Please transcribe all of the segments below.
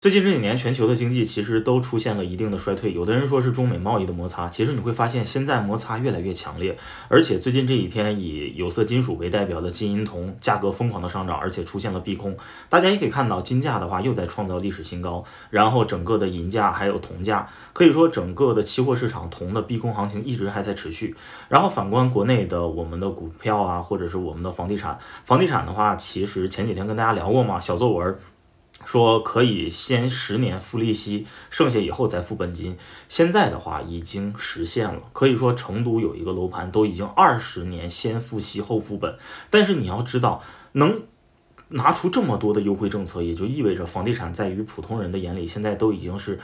最近这几年，全球的经济其实都出现了一定的衰退。有的人说是中美贸易的摩擦，其实你会发现现在摩擦越来越强烈。而且最近这几天，以有色金属为代表的金银铜价格疯狂的上涨，而且出现了避空。大家也可以看到，金价的话又在创造历史新高。然后整个的银价还有铜价，可以说整个的期货市场铜的避空行情一直还在持续。然后反观国内的我们的股票啊，或者是我们的房地产，房地产的话，其实前几天跟大家聊过嘛，小作文。说可以先十年付利息，剩下以后再付本金。现在的话已经实现了，可以说成都有一个楼盘都已经二十年先付息后付本。但是你要知道，能拿出这么多的优惠政策，也就意味着房地产在于普通人的眼里，现在都已经是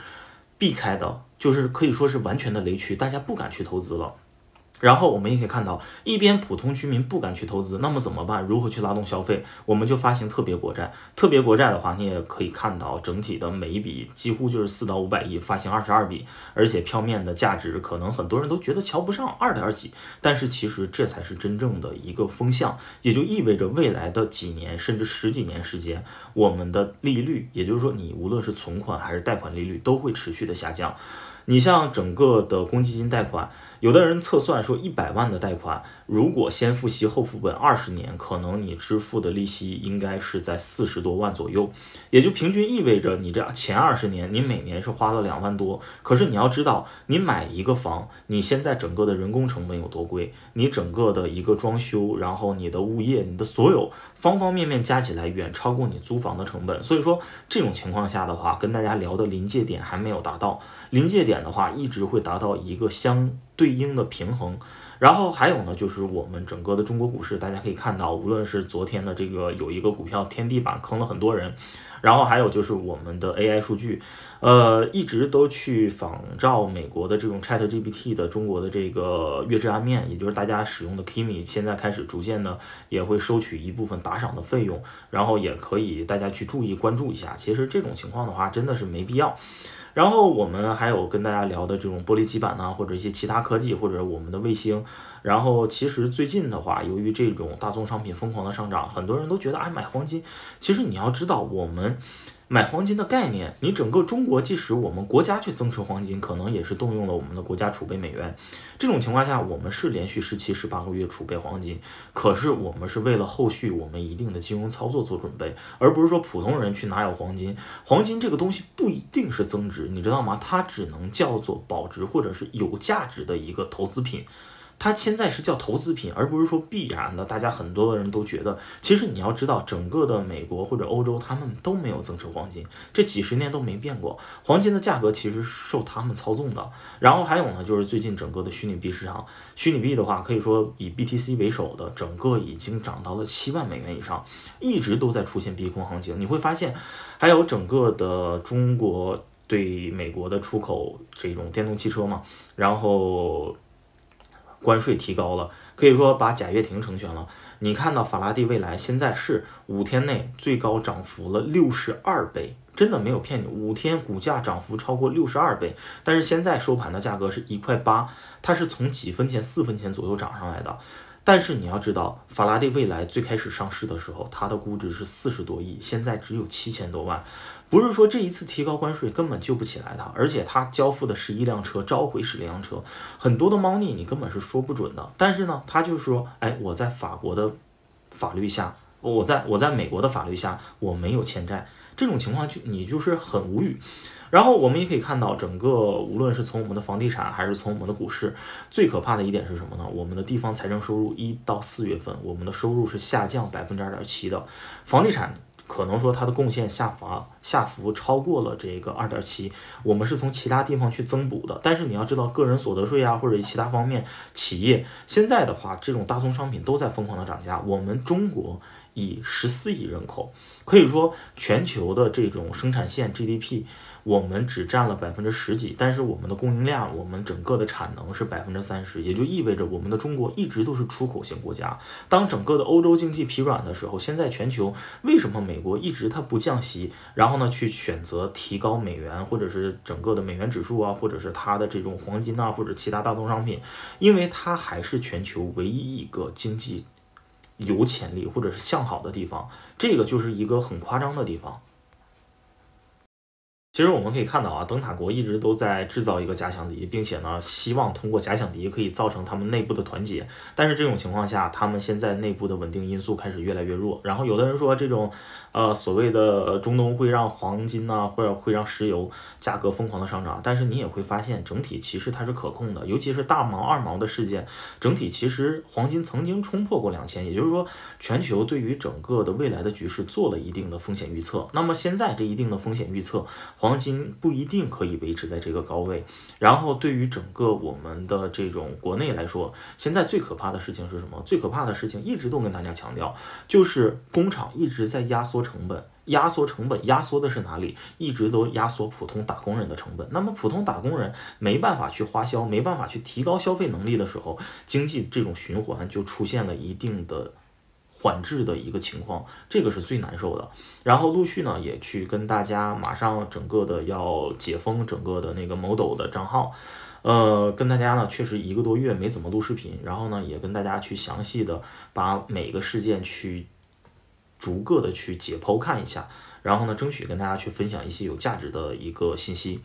避开的，就是可以说是完全的雷区，大家不敢去投资了。然后我们也可以看到，一边普通居民不敢去投资，那么怎么办？如何去拉动消费？我们就发行特别国债。特别国债的话，你也可以看到，整体的每一笔几乎就是四到五百亿，发行二十二笔，而且票面的价值可能很多人都觉得瞧不上二点几，但是其实这才是真正的一个风向，也就意味着未来的几年甚至十几年时间，我们的利率，也就是说你无论是存款还是贷款利率，都会持续的下降。你像整个的公积金贷款，有的人测算说一百万的贷款，如果先付息后付本二十年，可能你支付的利息应该是在四十多万左右，也就平均意味着你这前二十年你每年是花了两万多。可是你要知道，你买一个房，你现在整个的人工成本有多贵，你整个的一个装修，然后你的物业，你的所有方方面面加起来，远超过你租房的成本。所以说这种情况下的话，跟大家聊的临界点还没有达到临界点。点的话，一直会达到一个相。对应的平衡，然后还有呢，就是我们整个的中国股市，大家可以看到，无论是昨天的这个有一个股票天地板坑了很多人，然后还有就是我们的 AI 数据，呃，一直都去仿照美国的这种 ChatGPT 的中国的这个“月之暗面”，也就是大家使用的 Kimi，现在开始逐渐呢也会收取一部分打赏的费用，然后也可以大家去注意关注一下。其实这种情况的话，真的是没必要。然后我们还有跟大家聊的这种玻璃基板呢，或者一些其他。科技或者我们的卫星，然后其实最近的话，由于这种大宗商品疯狂的上涨，很多人都觉得哎买黄金。其实你要知道，我们。买黄金的概念，你整个中国，即使我们国家去增持黄金，可能也是动用了我们的国家储备美元。这种情况下，我们是连续十七、十八个月储备黄金，可是我们是为了后续我们一定的金融操作做准备，而不是说普通人去哪有黄金。黄金这个东西不一定是增值，你知道吗？它只能叫做保值或者是有价值的一个投资品。它现在是叫投资品，而不是说必然的。大家很多的人都觉得，其实你要知道，整个的美国或者欧洲，他们都没有增持黄金，这几十年都没变过。黄金的价格其实受他们操纵的。然后还有呢，就是最近整个的虚拟币市场，虚拟币的话，可以说以 BTC 为首的整个已经涨到了七万美元以上，一直都在出现逼空行情。你会发现，还有整个的中国对美国的出口这种电动汽车嘛，然后。关税提高了，可以说把贾跃亭成全了。你看到法拉第未来现在是五天内最高涨幅了六十二倍，真的没有骗你，五天股价涨幅超过六十二倍。但是现在收盘的价格是一块八，它是从几分钱、四分钱左右涨上来的。但是你要知道，法拉第未来最开始上市的时候，它的估值是四十多亿，现在只有七千多万。不是说这一次提高关税根本救不起来它，而且它交付的十一辆车召回十辆车，很多的猫腻你根本是说不准的。但是呢，它就是说，哎，我在法国的法律下。我在我在美国的法律下，我没有欠债，这种情况就你就是很无语。然后我们也可以看到，整个无论是从我们的房地产，还是从我们的股市，最可怕的一点是什么呢？我们的地方财政收入一到四月份，我们的收入是下降百分之二点七的。房地产可能说它的贡献下滑下浮超过了这个二点七，我们是从其他地方去增补的。但是你要知道，个人所得税啊，或者其他方面，企业现在的话，这种大宗商品都在疯狂的涨价，我们中国。以十四亿人口，可以说全球的这种生产线 GDP，我们只占了百分之十几，但是我们的供应量，我们整个的产能是百分之三十，也就意味着我们的中国一直都是出口型国家。当整个的欧洲经济疲软的时候，现在全球为什么美国一直它不降息，然后呢去选择提高美元或者是整个的美元指数啊，或者是它的这种黄金啊或者其他大宗商品，因为它还是全球唯一一个经济。有潜力或者是向好的地方，这个就是一个很夸张的地方。其实我们可以看到啊，灯塔国一直都在制造一个假想敌，并且呢，希望通过假想敌可以造成他们内部的团结。但是这种情况下，他们现在内部的稳定因素开始越来越弱。然后有的人说，这种呃所谓的中东会让黄金呢，或者会让石油价格疯狂的上涨。但是你也会发现，整体其实它是可控的。尤其是大毛二毛的事件，整体其实黄金曾经冲破过两千。也就是说，全球对于整个的未来的局势做了一定的风险预测。那么现在这一定的风险预测。黄金不一定可以维持在这个高位，然后对于整个我们的这种国内来说，现在最可怕的事情是什么？最可怕的事情一直都跟大家强调，就是工厂一直在压缩成本，压缩成本，压缩的是哪里？一直都压缩普通打工人的成本。那么普通打工人没办法去花销，没办法去提高消费能力的时候，经济这种循环就出现了一定的。管制的一个情况，这个是最难受的。然后陆续呢，也去跟大家，马上整个的要解封整个的那个某抖的账号。呃，跟大家呢，确实一个多月没怎么录视频。然后呢，也跟大家去详细的把每个事件去逐个的去解剖看一下。然后呢，争取跟大家去分享一些有价值的一个信息。